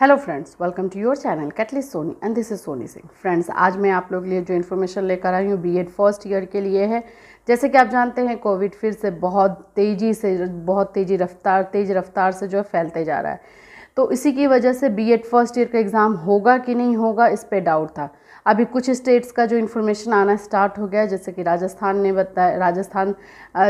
hello friends welcome to your channel कैटली Soni and this is Soni Singh friends आज मैं आप लोग लिए जो इन्फॉर्मेशन लेकर आई हूँ बीएड फर्स्ट ईयर के लिए है जैसे कि आप जानते हैं कोविड फिर से बहुत तेज़ी से बहुत तेज़ी रफ्तार तेज़ रफ्तार से जो है फैलते जा रहा है तो इसी की वजह से एड फर्स्ट ईयर का एग्ज़ाम होगा कि नहीं होगा इस पर डाउट था अभी कुछ स्टेट्स का जो इन्फॉर्मेशन आना स्टार्ट हो गया जैसे कि राजस्थान ने बताया राजस्थान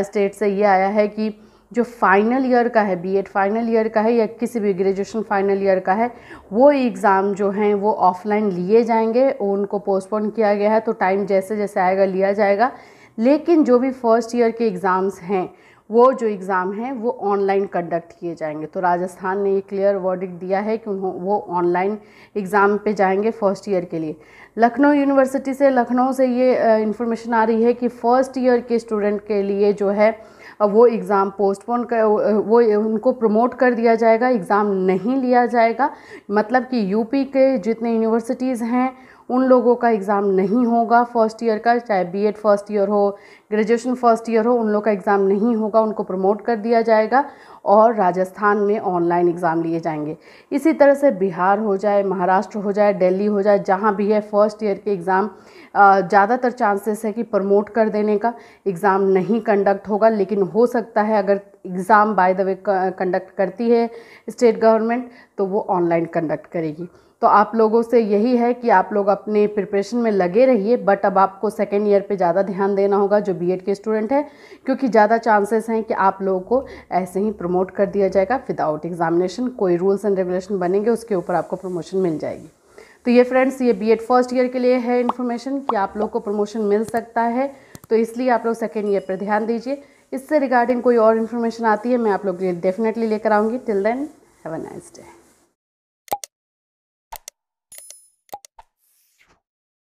स्टेट से ये आया है कि जो फाइनल ईयर का है बीएड फाइनल ईयर का है या किसी भी ग्रेजुएशन फाइनल ईयर का है वो एग्ज़ाम जो हैं वो ऑफलाइन लिए जाएंगे उनको पोस्टपोन किया गया है तो टाइम जैसे जैसे आएगा लिया जाएगा लेकिन जो भी फर्स्ट ईयर के एग्ज़ाम्स हैं वो जो एग्ज़ाम हैं वो ऑनलाइन कंडक्ट किए जाएंगे तो राजस्थान ने ये क्लियर वर्डिक दिया है कि उन्हों वो ऑनलाइन एग्ज़ाम पे जाएंगे फर्स्ट ईयर के लिए लखनऊ यूनिवर्सिटी से लखनऊ से ये इन्फॉर्मेशन आ रही है कि फ़र्स्ट ईयर के स्टूडेंट के लिए जो है वो एग्ज़ाम पोस्टपोन कर वो उनको प्रमोट कर दिया जाएगा एग्ज़ाम नहीं लिया जाएगा मतलब कि यूपी के जितने यूनिवर्सिटीज़ हैं उन लोगों का एग्ज़ाम नहीं होगा फर्स्ट ईयर का चाहे बीएड फर्स्ट ईयर हो ग्रेजुएशन फर्स्ट ईयर हो उन लोग का एग्ज़ाम नहीं होगा उनको प्रमोट कर दिया जाएगा और राजस्थान में ऑनलाइन एग्ज़ाम लिए जाएंगे इसी तरह से बिहार हो जाए महाराष्ट्र हो जाए दिल्ली हो जाए जहाँ भी है फर्स्ट ईयर के एग्ज़ाम ज़्यादातर चांसेस है कि प्रमोट कर देने का एग्ज़ाम नहीं कंडक्ट होगा लेकिन हो सकता है अगर exam by the way conduct करती है स्टेट गवर्नमेंट तो वो ऑनलाइन कंडक्ट करेगी तो आप लोगों से यही है कि आप लोग अपने प्रिपरेशन में लगे रहिए बट अब आपको सेकेंड ईयर पे ज़्यादा ध्यान देना होगा जो बीएड के स्टूडेंट हैं क्योंकि ज़्यादा चांसेस हैं कि आप लोगों को ऐसे ही प्रमोट कर दिया जाएगा विदाउट एग्जामिनेशन कोई रूल्स एंड रेगुलेशन बनेंगे उसके ऊपर आपको प्रमोशन मिल जाएगी तो ये फ्रेंड्स ये बी फर्स्ट ईयर के लिए है इन्फॉर्मेशन कि आप लोग को प्रमोशन मिल सकता है तो इसलिए आप लोग सेकेंड ईयर पर ध्यान दीजिए इससे रिगार्डिंग कोई और इन्फॉर्मेशन आती है मैं आप लोग के लिए डेफिनेटली लेकर आऊँगी till then have a nice day